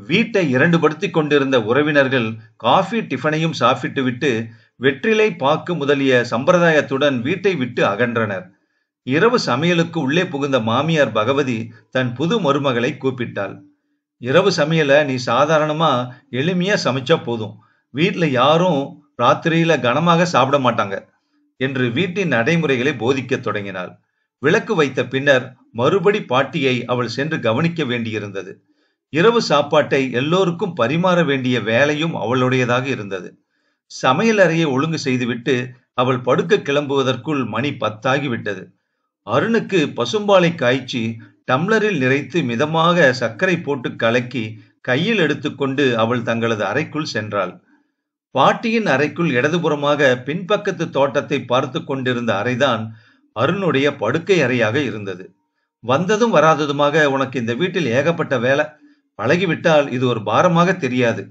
வீட்டை இரண்டு படுத்திக் கொண்டிருந்த உறவினர்கள் காஃபி டிஃபனையும் விட்டு வெற்றிலை பாக்கு முதலிய சம்பிரதாயத்துடன் வீட்டை விட்டு அகன்றனர் இரவு சமையலுக்கு உள்ளே புகுந்த மாமியார் பகவதி தன் புது மருமகளை கூப்பிட்டாள் இரவு சமையலை நீ சாதாரணமா எளிமையா சமைச்சா போதும் வீட்டில் யாரும் ராத்திரியில கனமாக சாப்பிட மாட்டாங்க என்று வீட்டின் நடைமுறைகளை போதிக்கத் தொடங்கினாள் விளக்கு வைத்த பின்னர் மறுபடி பாட்டியை அவள் சென்று கவனிக்க வேண்டியிருந்தது இரவு சாப்பாட்டை எல்லோருக்கும் பரிமாற வேண்டிய வேலையும் அவளுடையதாக இருந்தது சமையல் அறையை ஒழுங்கு செய்துவிட்டு அவள் படுக்க கிளம்புவதற்குள் மணி பத்தாகிவிட்டது அருணுக்கு பசும்பாலை காய்ச்சி டம்ளரில் நிறைத்து மிதமாக சர்க்கரை போட்டு கலக்கி கையில் எடுத்துக்கொண்டு அவள் தங்களது அறைக்குள் சென்றாள் பாட்டியின் அறைக்குள் இடதுபுறமாக பின்பக்கத்து தோட்டத்தை பார்த்து கொண்டிருந்த அறைதான் அருணுடைய படுக்கை அறையாக இருந்தது வந்ததும் வராததுமாக உனக்கு இந்த வீட்டில் ஏகப்பட்ட வேலை பழகிவிட்டால் இது ஒரு பாரமாக தெரியாது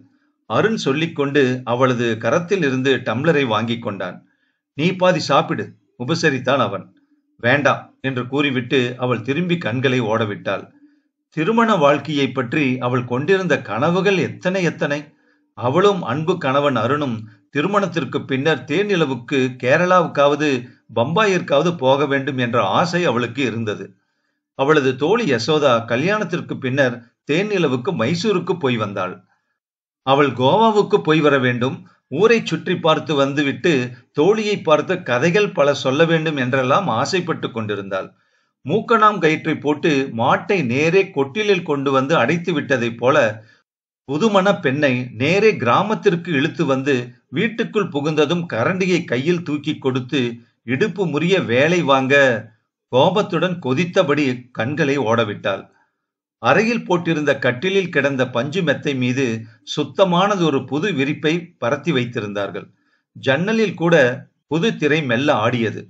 அருண் சொல்லிக்கொண்டு அவளது கரத்தில் இருந்து டம்ளரை வாங்கி கொண்டான் நீ பாதி சாப்பிடு உபசரித்தான் அவன் வேண்டாம் என்று கூறிவிட்டு அவள் திரும்பி கண்களை ஓடவிட்டாள் திருமண வாழ்க்கையை பற்றி அவள் கொண்டிருந்த கனவுகள் எத்தனை எத்தனை அவளும் அன்பு கணவன் அருணும் திருமணத்திற்கு பின்னர் தேனிலவுக்கு கேரளாவுக்காவது பம்பாயிற்காவது போக வேண்டும் என்ற ஆசை அவளுக்கு இருந்தது அவளது தோழி யசோதா கல்யாணத்திற்கு பின்னர் தேன்னிலவுக்கு மைசூருக்கு போய் வந்தாள் அவள் கோவாவுக்கு போய் வர வேண்டும் ஊரை சுற்றி பார்த்து வந்துவிட்டு தோழியை பார்த்து கதைகள் பல சொல்ல வேண்டும் என்றெல்லாம் ஆசைப்பட்டு கொண்டிருந்தாள் மூக்கணாம் கயிற்றை போட்டு மாட்டை நேரே கொட்டிலில் கொண்டு வந்து அடைத்து விட்டதைப் போல புதுமண பெண்ணை நேரே கிராமத்திற்கு இழுத்து வந்து வீட்டுக்குள் புகுந்ததும் கரண்டியை கையில் தூக்கி கொடுத்து இடுப்பு முறிய வேலை வாங்க கோபத்துடன் கொதித்தபடி கண்களை ஓடவிட்டாள் அறையில் போட்டிருந்த கட்டிலில் கிடந்த பஞ்சு மெத்தை மீது சுத்தமானது ஒரு புது விரிப்பை பரத்தி வைத்திருந்தார்கள் ஜன்னலில் கூட புது திரை மெல்ல ஆடியது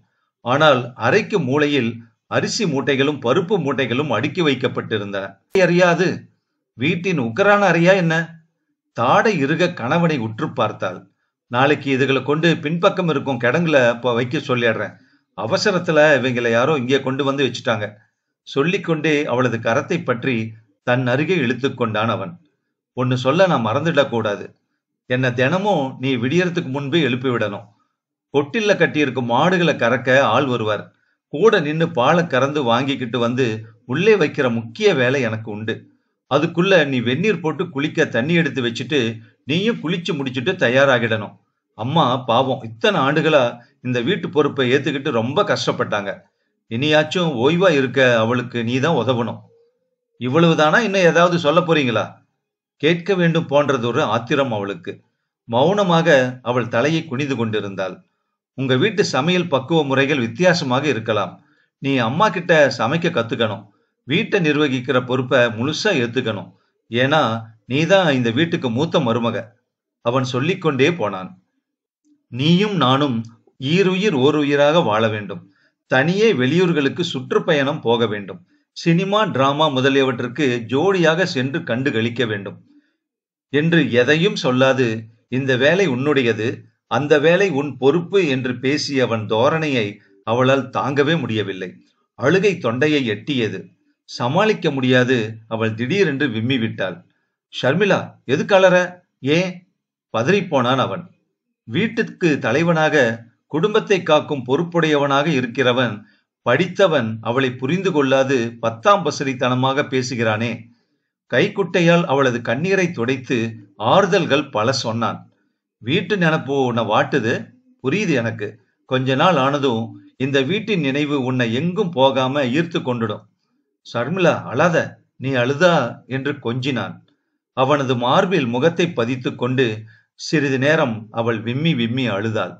ஆனால் அறைக்கு மூளையில் அரிசி மூட்டைகளும் பருப்பு மூட்டைகளும் அடுக்கி வைக்கப்பட்டிருந்தன அறியாது வீட்டின் உக்கரான அறையா என்ன தாடை இருக கணவனை உற்று பார்த்தாள் நாளைக்கு இதுகளை கொண்டு பின்பக்கம் இருக்கும் கிடங்குல இப்போ வைக்க சொல்லிடுறேன் அவசரத்தில் இவங்களை யாரோ இங்கே கொண்டு வந்து வச்சுட்டாங்க சொல்லிக்கொண்டே அவளது கரத்தை பற்றி தன் அருகே இழுத்து கொண்டான் அவன் ஒன்று சொல்ல நான் மறந்துடக்கூடாது என்னை தினமும் நீ விடியறதுக்கு முன்பு எழுப்பி விடணும் கொட்டில்ல கட்டியிருக்கும் மாடுகளை கறக்க ஆள் வருவார் கூட நின்று பாலை கறந்து வாங்கிக்கிட்டு வந்து உள்ளே வைக்கிற முக்கிய வேலை எனக்கு உண்டு அதுக்குள்ள நீ வெந்நீர் போட்டு குளிக்க தண்ணி எடுத்து வச்சுட்டு நீயும் குளிச்சு முடிச்சுட்டு தயாராகிடணும் அம்மா பாவம் இத்தனை ஆண்டுகளா இந்த வீட்டு பொறுப்பை ஏத்துக்கிட்டு ரொம்ப கஷ்டப்பட்டாங்க இனியாச்சும் ஓய்வா இருக்க அவளுக்கு நீதான் உதவணும் இவ்வளவுதானா இன்னும் ஏதாவது சொல்ல போறீங்களா கேட்க வேண்டும் போன்றது ஒரு ஆத்திரம் அவளுக்கு மௌனமாக அவள் தலையை குனிந்து கொண்டிருந்தாள் உங்க வீட்டு சமையல் பக்குவ முறைகள் வித்தியாசமாக இருக்கலாம் நீ அம்மா கிட்ட சமைக்க கத்துக்கணும் வீட்டை நிர்வகிக்கிற பொறுப்பை முழுசா ஏத்துக்கணும் ஏன்னா நீதான் இந்த வீட்டுக்கு மூத்த மருமக அவன் சொல்லிக்கொண்டே போனான் நீயும் நானும் ஈருயிர் ஓருயிராக உயிராக வாழ வேண்டும் தனியே வெளியூர்களுக்கு சுற்றுப்பயணம் போக வேண்டும் சினிமா டிராமா முதலியவற்றுக்கு ஜோடியாக சென்று கண்டு கழிக்க வேண்டும் என்று எதையும் சொல்லாது இந்த வேலை உன்னுடையது அந்த வேலை உன் பொறுப்பு என்று பேசிய அவன் தோரணையை அவளால் தாங்கவே முடியவில்லை அழுகை தொண்டையை எட்டியது சமாளிக்க முடியாது அவள் திடீரென்று விம்மி விட்டாள் ஷர்மிளா எது கலற ஏன் பதறிப்போனான் அவன் வீட்டுக்கு தலைவனாக குடும்பத்தை காக்கும் பொறுப்புடையவனாக இருக்கிறவன் படித்தவன் அவளை புரிந்து கொள்ளாது பத்தாம் பசரித்தனமாக பேசுகிறானே கைக்குட்டையால் அவளது கண்ணீரை துடைத்து ஆறுதல்கள் பல சொன்னான் வீட்டு நினப்பு உன்னை வாட்டுது புரியுது எனக்கு கொஞ்ச நாள் ஆனதும் இந்த வீட்டின் நினைவு உன்னை எங்கும் போகாம ஈர்த்து கொண்டுடும் சர்மிளா அழாத நீ அழுதா என்று கொஞ்சினான் அவனது மார்பில் முகத்தை பதித்து கொண்டு சிறிது நேரம் அவள் விம்மி விம்மி அழுதாள்